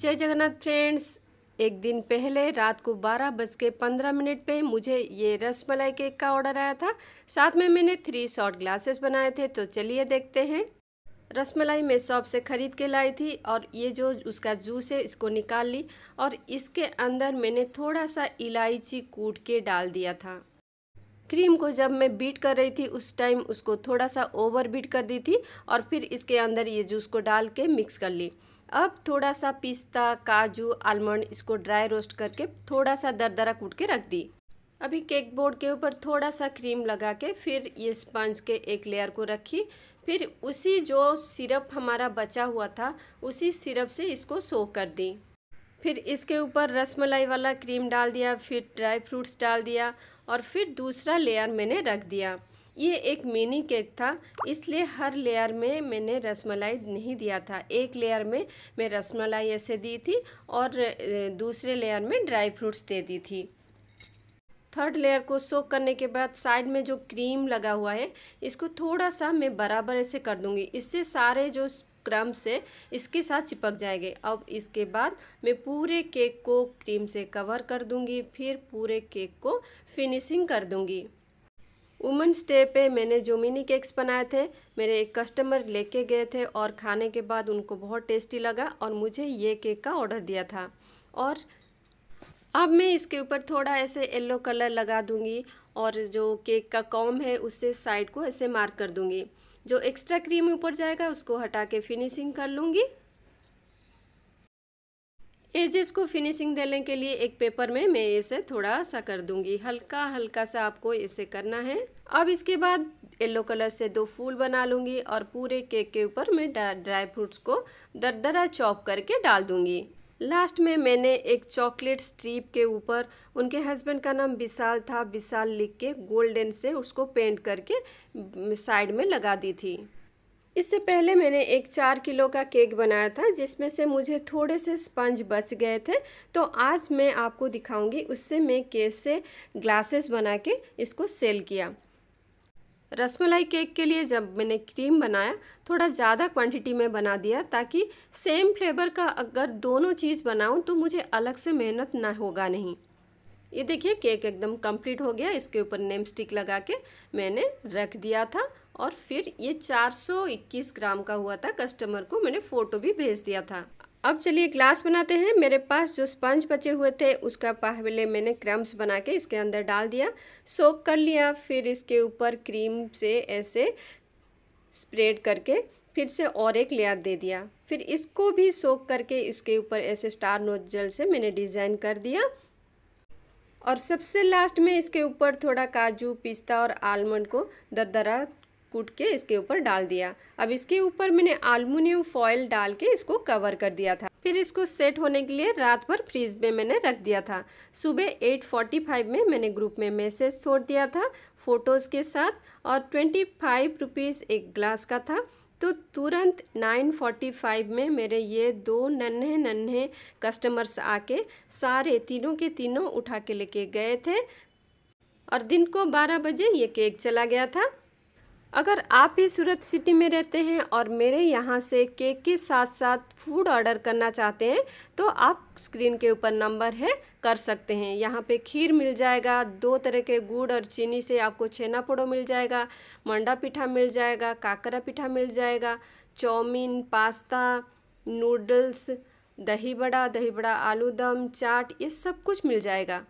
जय जगन्नाथ फ्रेंड्स एक दिन पहले रात को बारह बज के पंद्रह मिनट पे मुझे ये रस मलाई केक का ऑर्डर आया था साथ में मैंने थ्री शॉर्ट ग्लासेस बनाए थे तो चलिए देखते हैं रस मलाई मैं शॉप से ख़रीद के लाई थी और ये जो उसका जूस है इसको निकाल ली और इसके अंदर मैंने थोड़ा सा इलायची कूट के डाल दिया था क्रीम को जब मैं बीट कर रही थी उस टाइम उसको थोड़ा सा ओवर बीट कर दी थी और फिर इसके अंदर ये जूस को डाल के मिक्स कर ली अब थोड़ा सा पिस्ता काजू आलमंड इसको ड्राई रोस्ट करके थोड़ा सा दरदरा कूट के रख दी अभी केक बोर्ड के ऊपर थोड़ा सा क्रीम लगा के फिर ये स्पंज के एक लेयर को रखी फिर उसी जो सिरप हमारा बचा हुआ था उसी सिरप से इसको सो कर दी फिर इसके ऊपर रसमलाई वाला क्रीम डाल दिया फिर ड्राई फ्रूट्स डाल दिया और फिर दूसरा लेयर मैंने रख दिया ये एक मिनी केक था इसलिए हर लेयर में मैंने रसमलाई नहीं दिया था एक लेयर में मैं रसमलाई ऐसे दी थी और दूसरे लेयर में ड्राई फ्रूट्स दे दी थी थर्ड लेयर को सोक करने के बाद साइड में जो क्रीम लगा हुआ है इसको थोड़ा सा मैं बराबर ऐसे कर दूंगी इससे सारे जो क्रम से इसके साथ चिपक जाएंगे अब इसके बाद मैं पूरे केक को क्रीम से कवर कर दूंगी फिर पूरे केक को फिनिशिंग कर दूंगी वुमेंस डे पे मैंने जो मिनी केक्स बनाए थे मेरे एक कस्टमर लेके गए थे और खाने के बाद उनको बहुत टेस्टी लगा और मुझे ये केक का ऑर्डर दिया था और अब मैं इसके ऊपर थोड़ा ऐसे येल्लो कलर लगा दूंगी और जो केक का कॉम है उससे साइड को ऐसे मार्क कर दूंगी जो एक्स्ट्रा क्रीम ऊपर जाएगा उसको हटा के फिनिशिंग कर लूँगी एजेस को फिनिशिंग देने के लिए एक पेपर में मैं इसे थोड़ा सा कर दूंगी हल्का हल्का सा आपको इसे करना है अब इसके बाद येलो कलर से दो फूल बना लूंगी और पूरे केक के ऊपर मैं ड्राई फ्रूट्स को दरदरा चॉप करके डाल दूंगी लास्ट में मैंने एक चॉकलेट स्ट्रीप के ऊपर उनके हस्बैंड का नाम विशाल था विशाल लिख के गोल्डन से उसको पेंट करके साइड में लगा दी थी इससे पहले मैंने एक चार किलो का केक बनाया था जिसमें से मुझे थोड़े से स्पंज बच गए थे तो आज मैं आपको दिखाऊंगी उससे मैं कैसे से ग्लासेस बना के इसको सेल किया रसमलाई केक के लिए जब मैंने क्रीम बनाया थोड़ा ज़्यादा क्वांटिटी में बना दिया ताकि सेम फ्लेवर का अगर दोनों चीज़ बनाऊं तो मुझे अलग से मेहनत ना होगा नहीं ये देखिए केक एकदम कंप्लीट हो गया इसके ऊपर नेम स्टिक लगा के मैंने रख दिया था और फिर ये 421 ग्राम का हुआ था कस्टमर को मैंने फ़ोटो भी भेज दिया था अब चलिए ग्लास बनाते हैं मेरे पास जो स्पंज बचे हुए थे उसका पहले मैंने क्रम्स बना के इसके अंदर डाल दिया सोक कर लिया फिर इसके ऊपर क्रीम से ऐसे स्प्रेड करके फिर से और एक लेयर दे दिया फिर इसको भी सोक करके इसके ऊपर ऐसे स्टार नोजल से मैंने डिज़ाइन कर दिया और सबसे लास्ट में इसके ऊपर थोड़ा काजू पिस्ता और आलमंड को दरदरा कूट के इसके ऊपर डाल दिया अब इसके ऊपर मैंने आलमुनियम फॉयल डाल के इसको कवर कर दिया था फिर इसको सेट होने के लिए रात भर फ्रीज में मैंने रख दिया था सुबह 8:45 में मैंने ग्रुप में मैसेज छोड़ दिया था फ़ोटोज़ के साथ और ट्वेंटी फाइव रुपीज़ एक ग्लास का था तो तुरंत 9:45 में मेरे ये दो नन्हे नन्हे कस्टमर्स आके सारे तीनों के तीनों उठा के लेके गए थे और दिन को 12 बजे ये केक चला गया था अगर आप भी सूरत सिटी में रहते हैं और मेरे यहाँ से केक के साथ साथ फूड ऑर्डर करना चाहते हैं तो आप स्क्रीन के ऊपर नंबर है कर सकते हैं यहाँ पे खीर मिल जाएगा दो तरह के गुड़ और चीनी से आपको छेना पोड़ो मिल जाएगा मंडा पिठा मिल जाएगा काकरा पिठा मिल जाएगा चौमीन पास्ता नूडल्स दही बड़ा दही बड़ा आलू दम चाट ये सब कुछ मिल जाएगा